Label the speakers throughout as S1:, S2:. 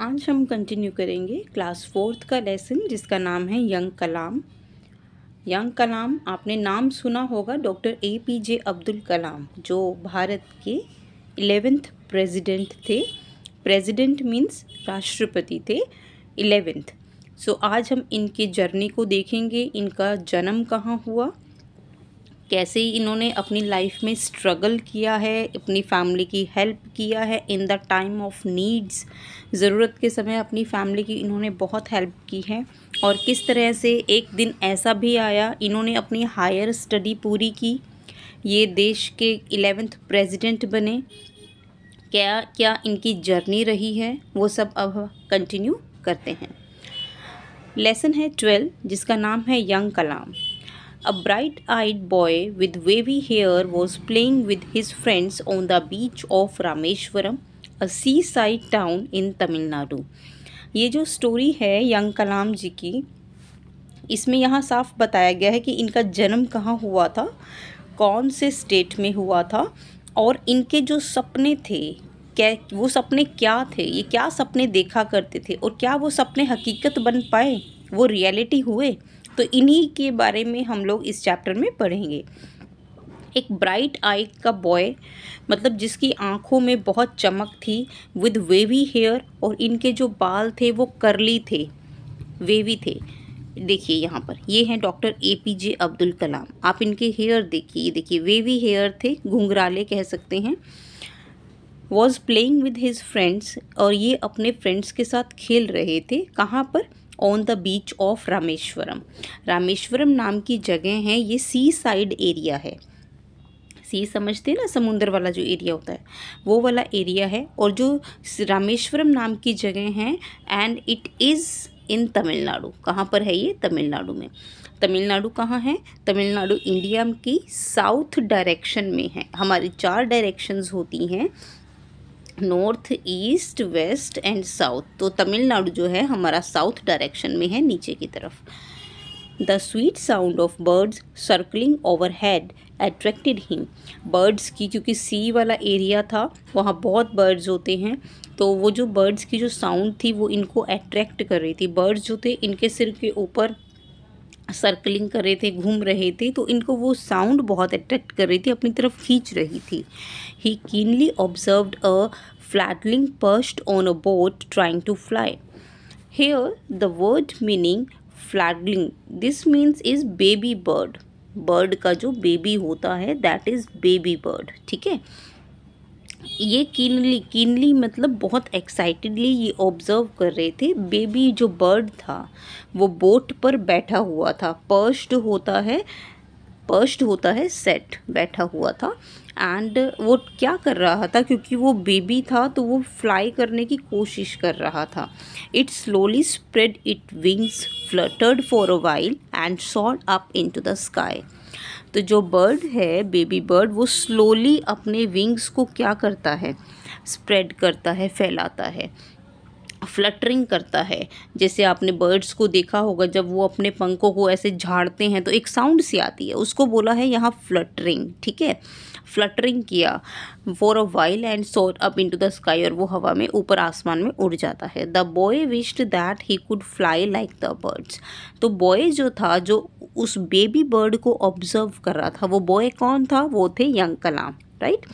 S1: आज हम कंटिन्यू करेंगे क्लास फोर्थ का लेसन जिसका नाम है यंग कलाम यंग कलाम आपने नाम सुना होगा doctor A P J Abdul Kalam जो भारत के इलेवेंथ प्रेसिडेंट थे प्रेसिडेंट मींस राष्ट्रपति थे इलेवेंथ सो so, आज हम इनके जर्नी को देखेंगे इनका जन्म कहाँ हुआ कैसे इन्होंने अपनी लाइफ में स्ट्रगल किया है अपनी फैमिली की हेल्प किया है in the time of needs ज़रूरत के समय अपनी फैमिली की इन्होंने बहुत हेल्प की है और किस तरह से एक दिन ऐसा भी आया इन्होंने अपनी हायर स्टडी पूरी की ये देश के इलेवेंथ प्रेसिडेंट बने क्या क्या इनकी जर्नी रही है वो सब अब कंटिन्यू करते हैं लेसन है ट्वेल्व जिसका नाम है young Kalam A bright eyed boy with wavy hair was playing with his friends on the beach of Rameshwaram, a seaside town in Tamil Nadu. ये जो स्टोरी है यंग कलाम जी की इसमें यहाँ साफ बताया गया है कि इनका जन्म कहाँ हुआ था कौन से स्टेट में हुआ था और इनके जो सपने थे क्या वो सपने क्या थे ये क्या सपने देखा करते थे और क्या वो सपने हकीकत बन पाए वो रियलिटी हुए तो इन्हीं के बारे में हम लोग इस चैप्टर में पढ़ेंगे एक ब्राइट आई का बॉय मतलब जिसकी आंखों में बहुत चमक थी विद वेवी हेयर और इनके जो बाल थे वो करली थे वेवी थे देखिए यहाँ पर ये हैं doctor A P J Abdul Kalam आप इनके हेयर देखिए देखिए वेवी हेयर थे घुंघराले कह सकते हैं was playing with his friends और ये अपने फ्रेंड्स के साथ खेल रहे थे कहाँ पर on the beach of Rameswaram Rameswaram नाम की जगह है ये सी साइड एरिया है सी समझते हैं ना समुंदर वाला जो एरिया होता है वो वाला एरिया है और जो रामेश्वरम नाम की जगह है and it is in Tamil Nadu कहाँ पर है ये तमिलनाडु में तमिलनाडु कहाँ है तमिलनाडु इंडिया की साउथ डायरेक्शन में है हमारी चार डायरेक्शंस होती हैं north east west and south तो तमिलनाडु जो है हमारा साउथ डायरेक्शन में है नीचे की तरफ the sweet sound of birds circling overhead attracted him birds की क्योंकि सी वाला एरिया था वहाँ बहुत बर्ड्स होते हैं तो वो जो बर्ड्स की जो साउंड थी वो इनको अट्रैक्ट कर रही थी बर्ड्स जो थे इनके सिर के ऊपर सर्कलिंग कर रहे थे घूम रहे थे तो इनको वो साउंड बहुत अट्रैक्ट कर रही थी अपनी तरफ खींच रही थी he keenly observed a flatling perched on a boat trying to fly. Here, the word meaning flatling, this means is baby bird. Bird का जो baby होता है that is baby bird. ठीक है ये कीनली कीनली मतलब बहुत एक्साइटेडली ये ऑब्जर्व कर रहे थे बेबी जो बर्ड था वो बोट पर बैठा हुआ था पर्स्ड होता है पर्स्ड होता है सेट बैठा हुआ था एंड वो क्या कर रहा था क्योंकि वो बेबी था तो वो फ्लाई करने की कोशिश कर रहा था it slowly spread it wings fluttered for a while and soared up into the sky तो जो बर्ड है बेबी बर्ड वो स्लोली अपने विंग्स को क्या करता है स्प्रेड करता है फैलाता है फ्लटरिंग करता है जैसे आपने बर्ड्स को देखा होगा जब वो अपने पंखों को ऐसे झाड़ते हैं तो एक साउंड सी आती है उसको बोला है यहाँ फ्लटरिंग ठीक है फ्लटरिंग किया for a while and soar up into the sky और वो हवा में ऊपर आसमान में उड़ जाता है the boy wished that he could fly like the birds तो बॉय जो था जो उस बेबी बर्ड को ऑब्जर्व कर रहा था वो बॉय कौन था वो थे यंग कलाम राइट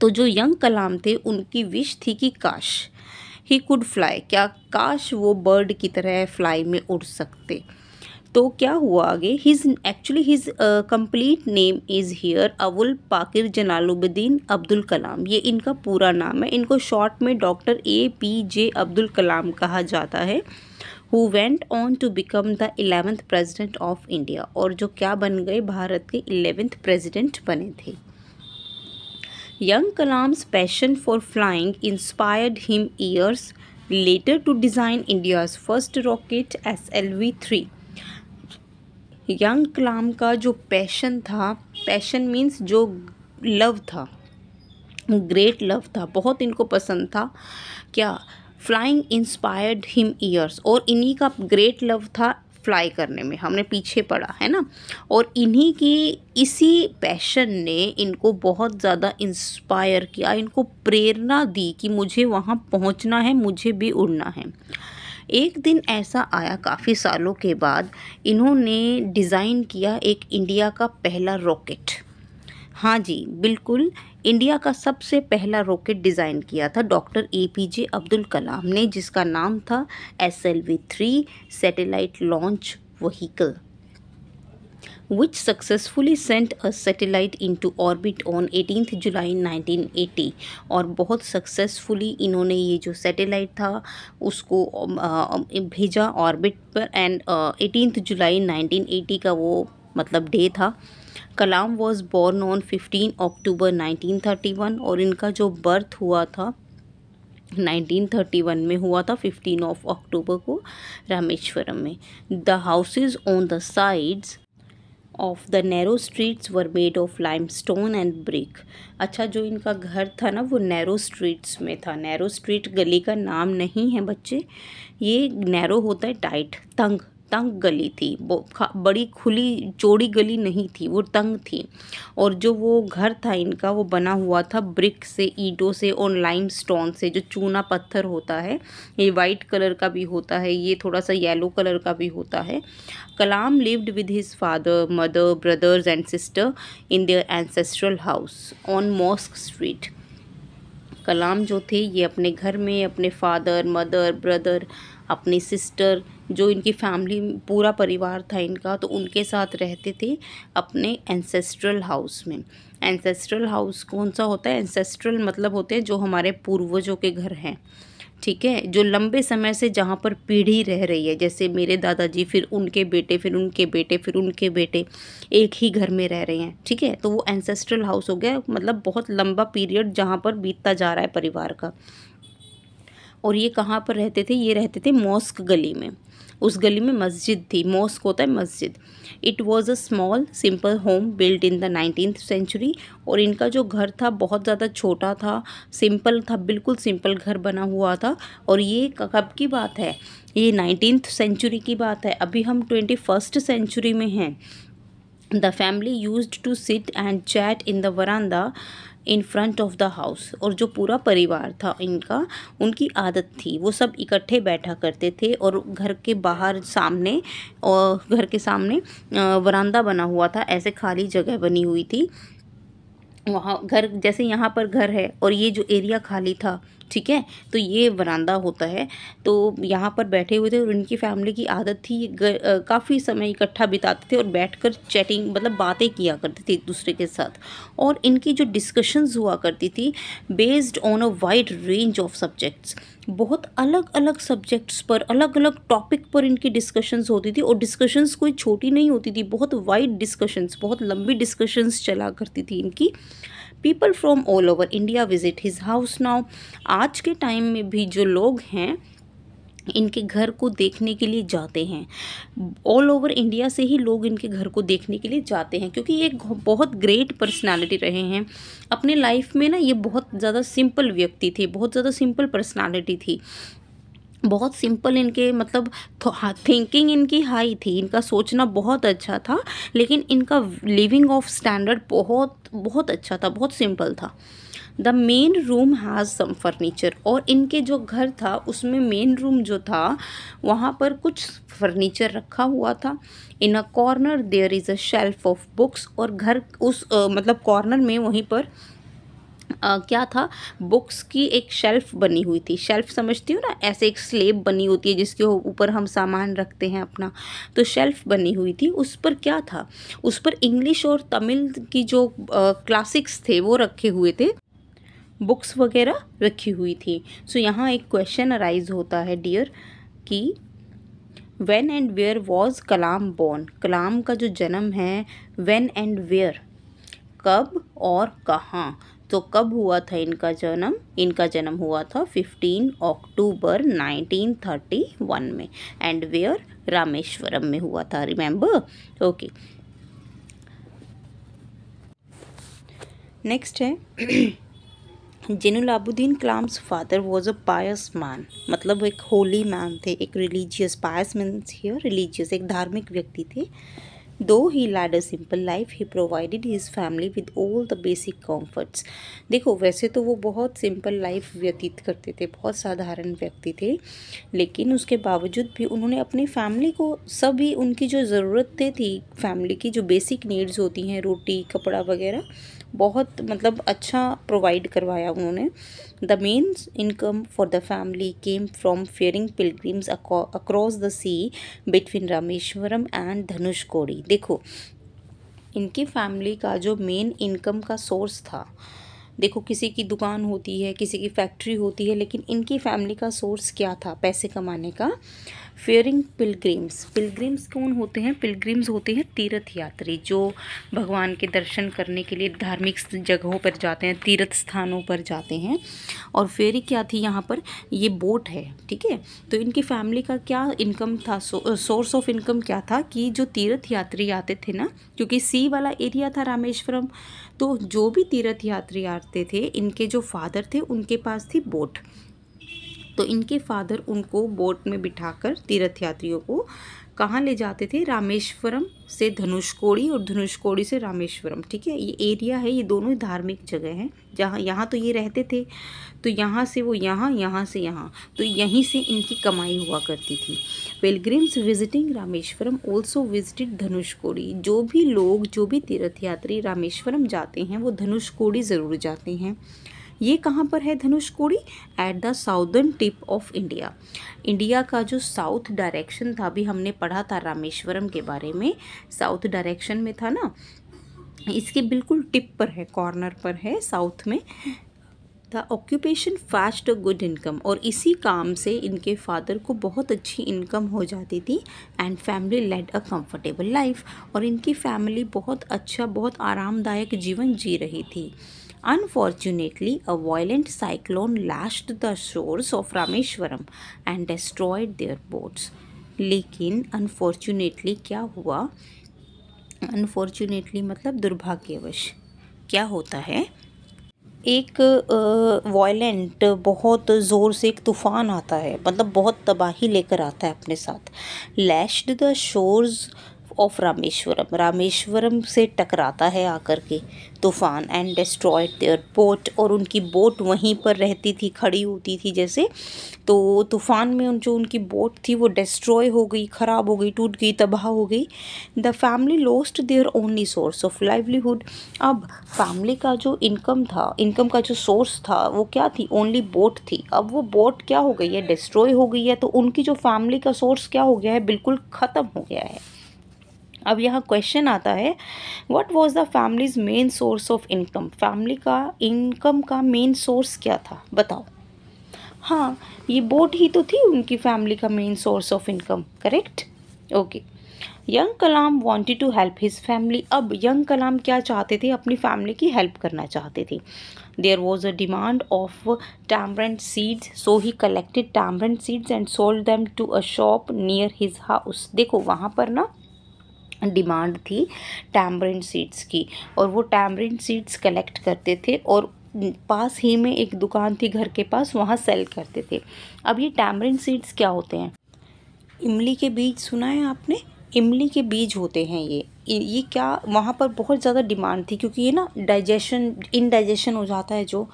S1: तो जो यंग कलाम थे उनकी विश थी कि काश ही कुड फ्लाई क्या काश वो बर्ड की तरह फ्लाई में उड़ सकते तो क्या हुआ आगे his actually his complete name is here Avul Pakir Jainulabdeen Abdul Kalam ये इनका पूरा नाम है इनको शॉर्ट में doctor A P J Abdul Kalam कहा जाता है who went on to become the eleventh president of India और जो क्या बन गए भारत के एलेवेंथ प्रेजिडेंट बने थे Young Kalam's passion for flying inspired him years later to design India's first rocket SLV-3. Young Kalam का जो पैशन था पैशन मीन्स जो लव था ग्रेट लव था बहुत इनको पसंद था क्या फ्लाइंग इंस्पायर्ड हिम ईयर्स और इन्हीं का ग्रेट लव था फ्लाई करने में हमने पीछे पड़ा है ना और इन्हीं की इसी पैशन ने इनको बहुत ज़्यादा इंस्पायर किया इनको प्रेरणा दी कि मुझे वहाँ पहुँचना है मुझे भी उड़ना है एक दिन ऐसा आया काफ़ी सालों के बाद इन्होंने डिज़ाइन किया एक इंडिया का पहला रॉकेट हाँ जी बिल्कुल इंडिया का सबसे पहला रॉकेट डिज़ाइन किया था doctor A P J Abdul Kalam ने जिसका नाम था S L V three satellite launch vehicle which successfully sent a satellite into orbit on eighteenth July eighty और बहुत सक्सेसफुली इन्होंने ये जो सेटेलाइट था उसको भेजा ऑर्बिट पर एंड एटीनथ जुलाई एटी का वो मतलब डे था Kalam was born on fifteen October nineteen thirty one और इनका जो बर्थ हुआ था नाइनटीन थर्टी वन में हुआ था फिफ्टीन ऑफ अक्टूबर को रामेश्वरम में the houses on the sides of the narrow streets were made of limestone and brick अच्छा जो इनका घर था ना वो नैरो स्ट्रीट्स में था नैरो स्ट्रीट गली का नाम नहीं है बच्चे ये नैरो होता है टाइट तंग तंग गली थी बड़ी खुली चौड़ी गली नहीं थी वो तंग थी और जो वो घर था इनका वो बना हुआ था ब्रिक से ईटों से और लाइम स्टोन से जो चूना पत्थर होता है ये वाइट कलर का भी होता है ये थोड़ा सा येलो कलर का भी होता है Kalam lived with his father mother brothers and sister in their ancestral house on mosque street Kalam जो थे ये अपने घर में अपने फादर मदर ब्रदर अपनी सिस्टर जो इनकी फैमिली पूरा परिवार था इनका तो उनके साथ रहते थे अपने एंसेस्ट्रल हाउस में एंसेस्ट्रल हाउस कौन सा होता है एंसेस्ट्रल मतलब होते हैं जो हमारे पूर्वजों के घर हैं ठीक है जो लंबे समय से जहाँ पर पीढ़ी रह रही है जैसे मेरे दादाजी फिर उनके बेटे फिर उनके बेटे फिर उनके बेटे एक ही घर में रह रहे हैं ठीक है तो वो एंसेस्ट्रल हाउस हो गया मतलब बहुत लंबा पीरियड जहाँ पर बीतता जा रहा है परिवार का और ये कहाँ पर रहते थे ये रहते थे मॉस्क गली में उस गली में मस्जिद थी मॉस्क होता है मस्जिद it was a small simple home built in the nineteen century और इनका जो घर था बहुत ज़्यादा छोटा था सिंपल था बिल्कुल सिंपल घर बना हुआ था और ये कब की बात है ये नाइनटीन सेंचुरी की बात है अभी हम ट्वेंटी फर्स्ट सेंचुरी में हैं the family use to sit and chat in the veranda in front of the house और जो पूरा परिवार था इनका उनकी आदत थी वो सब इकट्ठे बैठा करते थे और घर के बाहर सामने और घर के सामने वरांडा बना हुआ था ऐसे खाली जगह बनी हुई थी वहाँ घर जैसे यहाँ पर घर है और ये जो एरिया खाली था ठीक है तो ये वरानदा होता है तो यहाँ पर बैठे हुए थे और इनकी फैमिली की आदत थी काफ़ी समय इकट्ठा बिताते थे और बैठकर चैटिंग मतलब बातें किया करते थे एक दूसरे के साथ और इनकी जो डिस्कशंस हुआ करती थी based on a wide range of subjects बहुत अलग अलग सब्जेक्ट्स पर अलग अलग टॉपिक पर इनकी डिस्कशंस होती थी और डिस्कशंस कोई छोटी नहीं होती थी बहुत वाइड डिस्कशंस बहुत लंबी डिस्कशंस चला करती थी इनकी people from all over India visit his house now आज के टाइम में भी जो लोग हैं इनके घर को देखने के लिए जाते हैं ऑल ओवर इंडिया से ही लोग इनके घर को देखने के लिए जाते हैं क्योंकि ये बहुत ग्रेट पर्सनालिटी रहे हैं अपने लाइफ में ना ये बहुत ज़्यादा सिंपल व्यक्ति थे बहुत ज़्यादा सिंपल पर्सनालिटी थी बहुत सिंपल इनके मतलब थिंकिंग इनकी हाई थी इनका सोचना बहुत अच्छा था लेकिन इनका लिविंग ऑफ स्टैंडर्ड बहुत बहुत अच्छा था बहुत सिंपल था the main room has some furniture और इनके जो घर था उसमें मेन रूम जो था वहाँ पर कुछ फर्नीचर रखा हुआ था in a corner there is a shelf of books और घर उस uh, मतलब कॉर्नर में वहीं पर Uh, क्या था बुक्स की एक शेल्फ़ बनी हुई थी शेल्फ़ समझती हो ना ऐसे एक स्लेब बनी होती है जिसके ऊपर हम सामान रखते हैं अपना तो शेल्फ़ बनी हुई थी उस पर क्या था उस पर इंग्लिश और तमिल की जो क्लासिक्स थे वो रखे हुए थे बुक्स वगैरह रखी हुई थी सो so, यहाँ एक क्वेश्चन अराइज होता है डियर कि when and where was Kalam born Kalam का जो जन्म है वेन एंड वेयर कब और कहाँ तो कब हुआ था इनका जन्म इनका जन्म हुआ था 15 अक्टूबर 1931 में एंड वेयर रामेश्वरम में हुआ था रिमेंबर ओके नेक्स्ट है Jainulabdeen Kalam's father was a pious man मतलब एक होली मैन थे एक रिलीजियस पायस मीन्स और रिलीजियस एक धार्मिक व्यक्ति थे though he led a simple life he provided his family with all the basic comforts देखो वैसे तो वो बहुत सिंपल लाइफ व्यतीत करते थे बहुत साधारण व्यक्ति थे लेकिन उसके बावजूद भी उन्होंने अपनी फैमिली को सभी उनकी जो ज़रूरतें थी फैमिली की जो बेसिक नीड्स होती हैं रोटी कपड़ा वगैरह बहुत मतलब अच्छा प्रोवाइड करवाया उन्होंने the main income for the family came from ferrying pilgrims across the sea between Rameswaram and Dhanushkodi देखो इनकी फैमिली का जो मेन इनकम का सोर्स था देखो किसी की दुकान होती है किसी की फैक्ट्री होती है लेकिन इनकी फैमिली का सोर्स क्या था पैसे कमाने का फेयरिंग पिलग्रिम्स पिलग्रिम्स कौन होते हैं पिलग्रिम्स होते हैं तीर्थ यात्री जो भगवान के दर्शन करने के लिए धार्मिक जगहों पर जाते हैं तीर्थ स्थानों पर जाते हैं और फेरी क्या थी यहाँ पर ये बोट है ठीक है तो इनकी फैमिली का क्या इनकम था सोर्स ऑफ इनकम क्या था कि जो तीर्थ यात्री आते थे ना क्योंकि सी वाला एरिया था रामेश्वरम तो जो भी तीर्थ यात्री आते थे इनके जो फादर थे उनके पास थी बोट तो इनके फादर उनको बोट में बिठाकर तीर्थ यात्रियों को कहाँ ले जाते थे रामेश्वरम से धनुषकोड़ी और धनुषकोड़ी से रामेश्वरम ठीक है ये एरिया है ये दोनों धार्मिक जगह हैं जहाँ यहाँ तो ये रहते थे तो यहाँ से वो यहाँ यहाँ से यहाँ तो यहीं से इनकी कमाई हुआ करती थी pilgrims visiting Rameswaram also visited Dhanushkodi जो भी लोग जो भी तीर्थयात्री रामेश्वरम जाते हैं वो धनुषकोडी ज़रूर जाते हैं ये कहाँ पर है Dhanushkodi at the southern tip of India India का जो साउथ डायरेक्शन था अभी हमने पढ़ा था रामेश्वरम के बारे में साउथ डायरेक्शन में था ना इसके बिल्कुल टिप पर है कॉर्नर पर है साउथ में the occupation fast good income और इसी काम से इनके फादर को बहुत अच्छी इनकम हो जाती थी and family led a comfortable life और इनकी फैमिली बहुत अच्छा बहुत आरामदायक जीवन जी रही थी Unfortunately, a violent cyclone lashed the shores of Rameshwaram and destroyed their boats. लेकिन unfortunately क्या हुआ Unfortunately मतलब दुर्भाग्यवश क्या होता है एक वॉयलेंट बहुत ज़ोर से एक तूफ़ान आता है मतलब बहुत तबाही लेकर आता है अपने साथ lashed the shores of Rameswaram Rameswaram से टकराता है आकर के तूफान एंड डिस्ट्रॉयड देयर बोट और उनकी बोट वहीं पर रहती थी खड़ी होती थी जैसे तो तूफान में उन जो उनकी बोट थी वो डिस्ट्रॉय हो गई ख़राब हो गई टूट गई तबाह हो गई the family lost their only source of livelihood अब फैमिली का जो इनकम था इनकम का जो सोर्स था वो क्या थी ओनली बोट थी अब वो बोट क्या हो गई है डिस्ट्रॉय हो गई है तो उनकी जो फैमिली का सोर्स क्या हो गया है बिल्कुल ख़त्म हो गया है अब यहाँ क्वेश्चन आता है what was the family's main source of income family का इनकम का मेन सोर्स क्या था बताओ हाँ ये बोट ही तो थी उनकी फैमिली का main source of income correct okay young Kalam wanted to help his family अब यंग कलाम क्या चाहते थे अपनी फैमिली की हेल्प करना चाहते थे there was a demand of tamarind seeds so he collected tamarind seeds and sold them to a shop near his house देखो वहाँ पर ना डिमांड थी टैमरिन सीड्स की और वो टैमरिन सीड्स कलेक्ट करते थे और पास ही में एक दुकान थी घर के पास वहाँ सेल करते थे अब ये टैमरिन सीड्स क्या होते हैं इमली के बीज सुना है आपने इमली के बीज होते हैं ये ये क्या वहाँ पर बहुत ज़्यादा डिमांड थी क्योंकि ये ना डाइजेशन इनडाइजेशन हो जाता है जो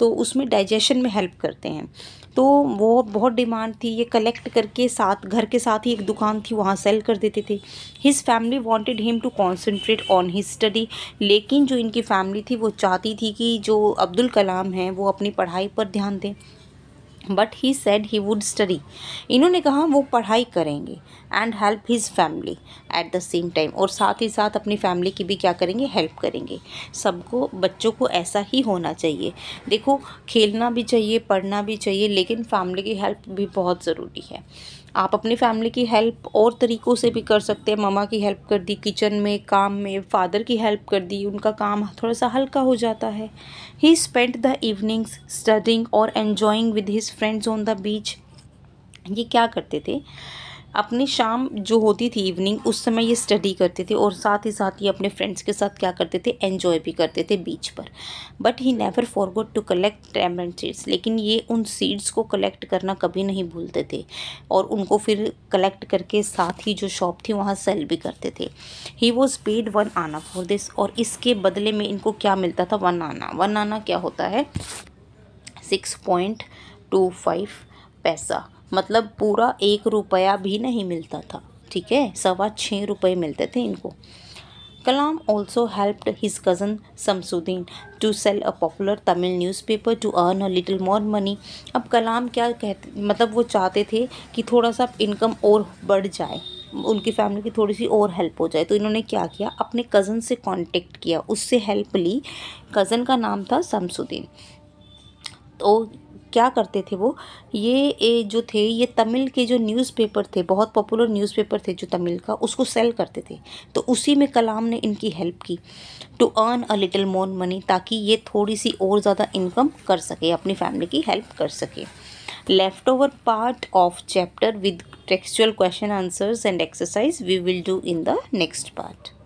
S1: तो उसमें डाइजेशन में हेल्प करते हैं तो वो बहुत डिमांड थी ये कलेक्ट करके साथ घर के साथ ही एक दुकान थी वहाँ सेल कर देते थे his family wanted him to concentrate on his study लेकिन जो इनकी फैमिली थी वो चाहती थी कि जो अब्दुल कलाम हैं वो अपनी पढ़ाई पर ध्यान दें but he said he would study इन्होंने कहा वो पढ़ाई करेंगे and help his family at the same time और साथ ही साथ अपनी फैमिली की भी क्या करेंगे हेल्प करेंगे सबको बच्चों को ऐसा ही होना चाहिए देखो खेलना भी चाहिए पढ़ना भी चाहिए लेकिन फैमिली की हेल्प भी बहुत ज़रूरी है आप अपनी फैमिली की हेल्प और तरीक़ों से भी कर सकते हैं ममा की हेल्प कर दी किचन में काम में फ़ादर की हेल्प कर दी उनका काम थोड़ा सा हल्का हो जाता है he spend the evenings studying और enjoying with his friends on the beach ये क्या करते थे अपनी शाम जो होती थी इवनिंग उस समय ये स्टडी करते थे और साथ ही साथ ये अपने फ्रेंड्स के साथ क्या करते थे एन्जॉय भी करते थे बीच पर but he never forgot to collect tamarind seeds लेकिन ये उन सीड्स को कलेक्ट करना कभी नहीं भूलते थे और उनको फिर कलेक्ट करके साथ ही जो शॉप थी वहाँ सेल भी करते थे he was paid one anna for this और इसके बदले में इनको क्या मिलता था वन आना वन आना क्या होता है सिक्स पॉइंट टू फाइव पैसा मतलब पूरा एक रुपया भी नहीं मिलता था ठीक है सवा छः रुपये मिलते थे इनको Kalam also helped his cousin Samsuddin to sell a popular Tamil newspaper to earn a little more money अब कलाम क्या कहते मतलब वो चाहते थे कि थोड़ा सा इनकम और बढ़ जाए उनकी फैमिली की थोड़ी सी और हेल्प हो जाए तो इन्होंने क्या किया अपने कज़न से कांटेक्ट किया उससे हेल्प ली कज़न का नाम था शमसुद्दीन तो क्या करते थे वो ये ए, जो थे ये तमिल के जो न्यूज़पेपर थे बहुत पॉपुलर न्यूज़पेपर थे जो तमिल का उसको सेल करते थे तो उसी में कलाम ने इनकी हेल्प की to earn a little more money ताकि ये थोड़ी सी और ज़्यादा इनकम कर सके अपनी फैमिली की हेल्प कर सके left over part of chapter with textual question answers and exercise we will do in the next part